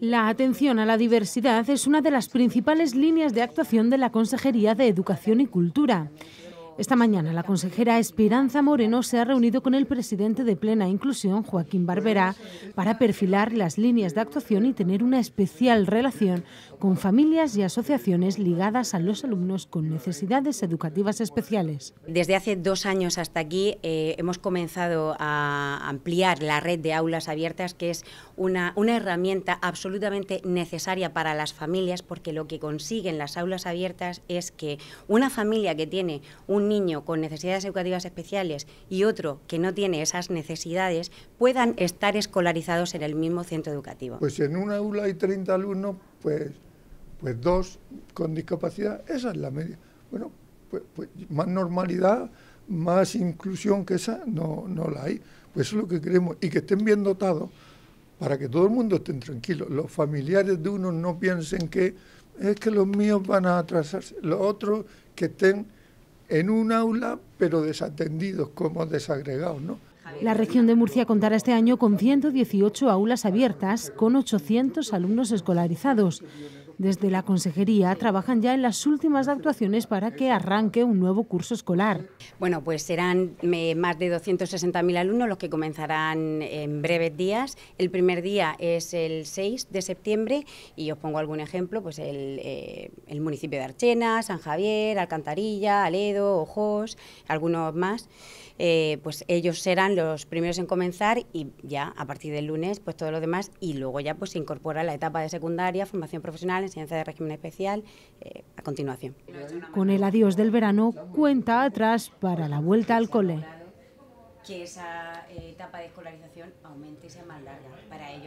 La atención a la diversidad es una de las principales líneas de actuación de la Consejería de Educación y Cultura. Esta mañana la consejera Esperanza Moreno se ha reunido con el presidente de Plena Inclusión, Joaquín Barberá, para perfilar las líneas de actuación y tener una especial relación con familias y asociaciones ligadas a los alumnos con necesidades educativas especiales. Desde hace dos años hasta aquí eh, hemos comenzado a ampliar la red de aulas abiertas, que es una, una herramienta absolutamente necesaria para las familias, porque lo que consiguen las aulas abiertas es que una familia que tiene un niño con necesidades educativas especiales y otro que no tiene esas necesidades puedan estar escolarizados en el mismo centro educativo. Pues en un aula hay 30 alumnos, pues, pues dos con discapacidad, esa es la media. Bueno, pues, pues más normalidad, más inclusión que esa no, no la hay. Pues eso es lo que queremos y que estén bien dotados para que todo el mundo esté tranquilo. Los familiares de uno no piensen que es que los míos van a atrasarse, los otros que estén en un aula, pero desatendidos, como desagregados, ¿no? La región de Murcia contará este año con 118 aulas abiertas, con 800 alumnos escolarizados. Desde la consejería trabajan ya en las últimas actuaciones para que arranque un nuevo curso escolar. Bueno, pues serán eh, más de 260.000 alumnos los que comenzarán en breves días. El primer día es el 6 de septiembre y os pongo algún ejemplo, pues eh, el, municipio de Archena, San Javier, Alcantarilla, Aledo, Ojos, algunos más. Eh, pues ellos serán los primeros en comenzar y ya a partir del lunes pues todo lo demás y luego ya pues se incorpora la etapa de secundaria, formación profesional, enseñanza de régimen especial, eh, a continuación. Con el adiós del verano, cuenta atrás para la vuelta al cole. Que esa eh, etapa de escolarización aumente sea más larga. Para ellos.